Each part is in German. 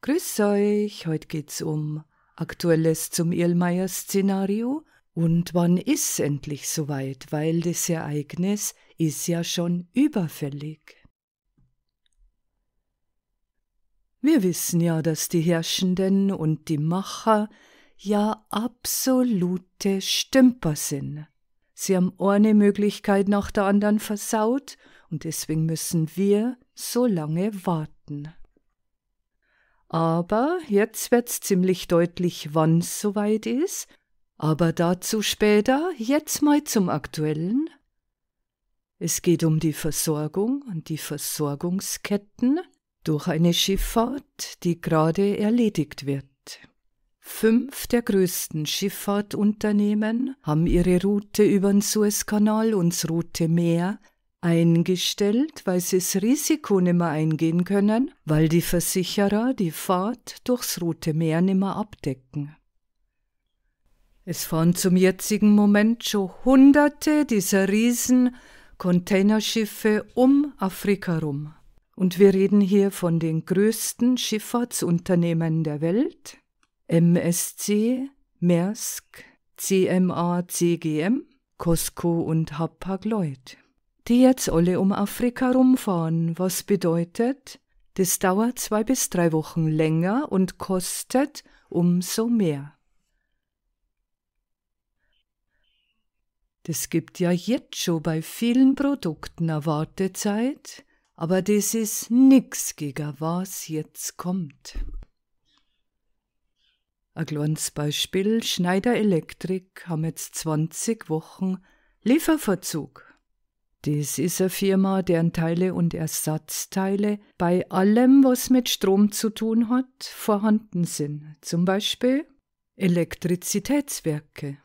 Grüß euch, heute geht's um aktuelles zum Irlmeier-Szenario und wann ist endlich soweit, weil das Ereignis ist ja schon überfällig. Wir wissen ja, dass die Herrschenden und die Macher ja absolute Stümper sind. Sie haben eine Möglichkeit nach der anderen versaut und deswegen müssen wir so lange warten. Aber jetzt wird's ziemlich deutlich, wann's soweit ist. Aber dazu später, jetzt mal zum Aktuellen. Es geht um die Versorgung und die Versorgungsketten durch eine Schifffahrt, die gerade erledigt wird. Fünf der größten Schifffahrtunternehmen haben ihre Route über den Suezkanal und das Rote Meer eingestellt, weil sie das Risiko nimmer eingehen können, weil die Versicherer die Fahrt durchs Rote Meer nimmer abdecken. Es fahren zum jetzigen Moment schon Hunderte dieser riesen Containerschiffe um Afrika rum. Und wir reden hier von den größten Schifffahrtsunternehmen der Welt, MSC, Maersk, CMA, CGM, Costco und Hapag-Lloyd die jetzt alle um Afrika rumfahren, was bedeutet, das dauert zwei bis drei Wochen länger und kostet umso mehr. Das gibt ja jetzt schon bei vielen Produkten eine Wartezeit, aber das ist nix gegen was jetzt kommt. Ein kleines Beispiel: Schneider Elektrik haben jetzt 20 Wochen Lieferverzug das ist eine Firma, deren Teile und Ersatzteile bei allem, was mit Strom zu tun hat, vorhanden sind, zum Beispiel Elektrizitätswerke.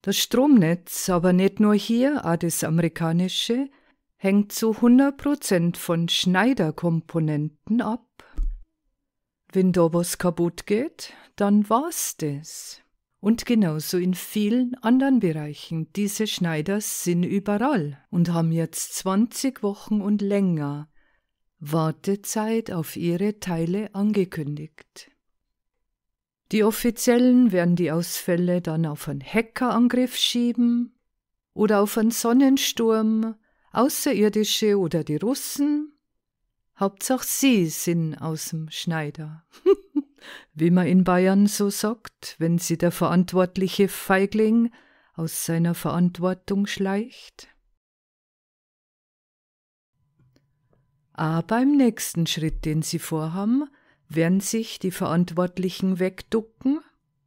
Das Stromnetz, aber nicht nur hier, auch das amerikanische, hängt zu 100% von Schneiderkomponenten ab. Wenn da was kaputt geht, dann war's das. Und genauso in vielen anderen Bereichen. Diese Schneiders sind überall und haben jetzt 20 Wochen und länger Wartezeit auf ihre Teile angekündigt. Die Offiziellen werden die Ausfälle dann auf einen Hackerangriff schieben oder auf einen Sonnensturm, Außerirdische oder die Russen. Hauptsache sie sind aus dem Schneider. wie man in Bayern so sagt, wenn sie der verantwortliche Feigling aus seiner Verantwortung schleicht? Aber im nächsten Schritt, den sie vorhaben, werden sich die Verantwortlichen wegducken.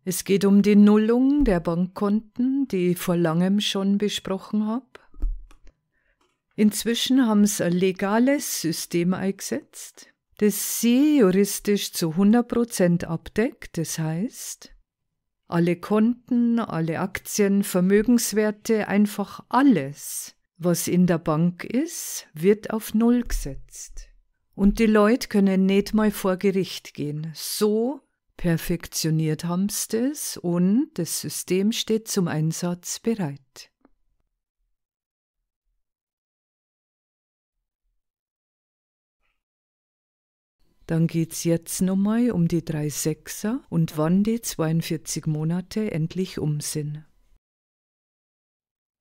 Es geht um die Nullung der Bankkonten, die ich vor langem schon besprochen habe. Inzwischen haben sie ein legales System eingesetzt, das sie juristisch zu 100 abdeckt, das heißt, alle Konten, alle Aktien, Vermögenswerte, einfach alles, was in der Bank ist, wird auf Null gesetzt. Und die Leute können nicht mal vor Gericht gehen. So perfektioniert haben sie das und das System steht zum Einsatz bereit. Dann geht es jetzt nochmal um die drei Sechser und wann die 42 Monate endlich um sind.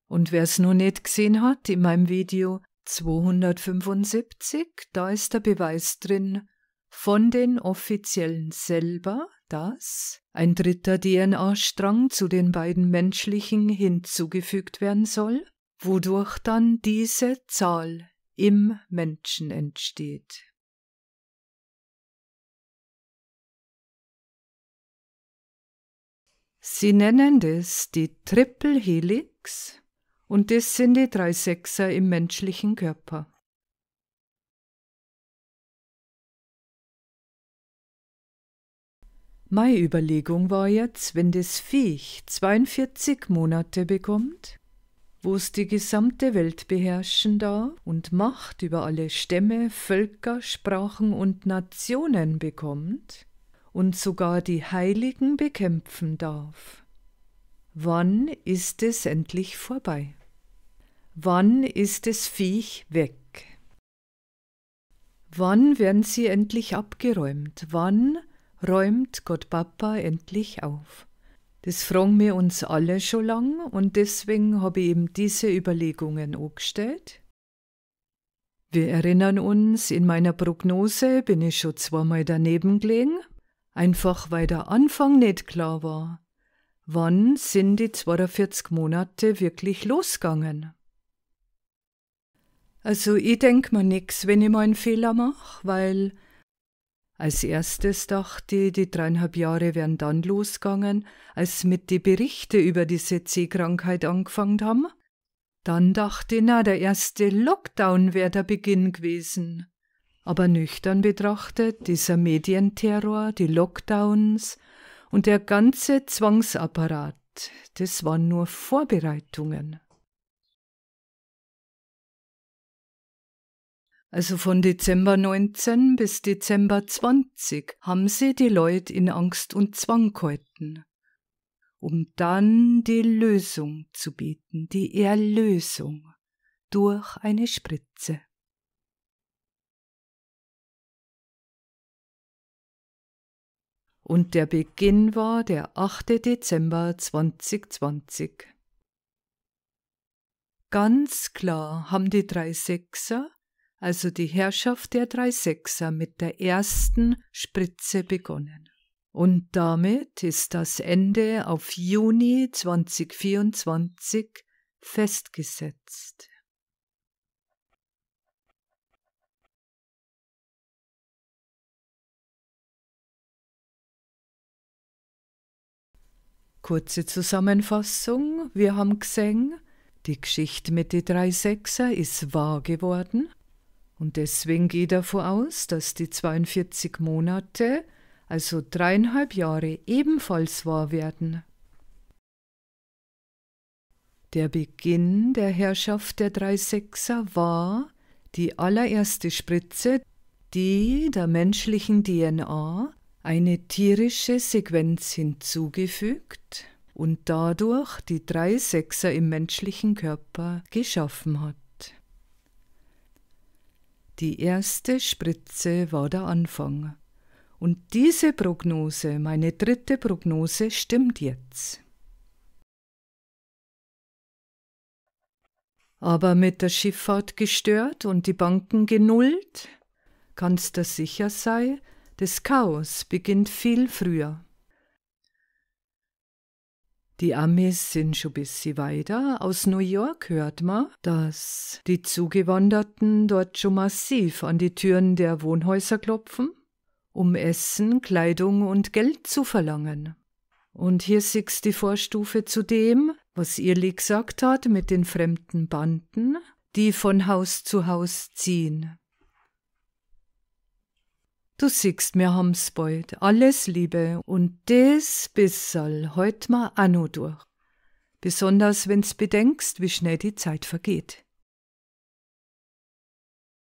Und wer es noch nicht gesehen hat, in meinem Video 275, da ist der Beweis drin von den Offiziellen selber, dass ein dritter DNA-Strang zu den beiden menschlichen hinzugefügt werden soll, wodurch dann diese Zahl im Menschen entsteht. Sie nennen das die Triple Helix und das sind die drei Sechser im menschlichen Körper. Meine Überlegung war jetzt, wenn das Viech 42 Monate bekommt, wo es die gesamte Welt beherrschen darf und Macht über alle Stämme, Völker, Sprachen und Nationen bekommt, und sogar die Heiligen bekämpfen darf. Wann ist es endlich vorbei? Wann ist es Viech weg? Wann werden sie endlich abgeräumt? Wann räumt Gott Papa endlich auf? Das fragen wir uns alle schon lang und deswegen habe ich eben diese Überlegungen angestellt. Wir erinnern uns, in meiner Prognose bin ich schon zweimal daneben gelegen, einfach weil der Anfang nicht klar war. Wann sind die 42 Monate wirklich losgegangen? Also ich denk mir nix, wenn ich mal einen Fehler mache, weil als erstes dachte ich, die dreieinhalb Jahre wären dann losgegangen, als mit die Berichte über diese C-Krankheit angefangen haben. Dann dachte ich, na, der erste Lockdown wäre der Beginn gewesen. Aber nüchtern betrachtet, dieser Medienterror, die Lockdowns und der ganze Zwangsapparat, das waren nur Vorbereitungen. Also von Dezember 19 bis Dezember 20 haben sie die Leute in Angst und Zwang gehalten, um dann die Lösung zu bieten, die Erlösung durch eine Spritze. und der Beginn war der 8. Dezember 2020. Ganz klar haben die drei Sechser, also die Herrschaft der drei Sechser, mit der ersten Spritze begonnen. Und damit ist das Ende auf Juni 2024 festgesetzt. Kurze Zusammenfassung: Wir haben gesehen, die Geschichte mit den drei Sechser ist wahr geworden. Und deswegen geht davon aus, dass die 42 Monate, also dreieinhalb Jahre, ebenfalls wahr werden. Der Beginn der Herrschaft der drei Sechser war die allererste Spritze, die der menschlichen DNA eine tierische Sequenz hinzugefügt und dadurch die drei Sechser im menschlichen Körper geschaffen hat. Die erste Spritze war der Anfang. Und diese Prognose, meine dritte Prognose, stimmt jetzt. Aber mit der Schifffahrt gestört und die Banken genullt? Kannst du sicher sein, des Chaos beginnt viel früher. Die Amis sind schon ein bisschen weiter. Aus New York hört man, dass die Zugewanderten dort schon massiv an die Türen der Wohnhäuser klopfen, um Essen, Kleidung und Geld zu verlangen. Und hier siehst die Vorstufe zu dem, was Irli gesagt hat mit den fremden Banden, die von Haus zu Haus ziehen. Du siehst, mir haben's bald. Alles Liebe. Und des bissal heut ma anno durch. Besonders wenn's bedenkst, wie schnell die Zeit vergeht.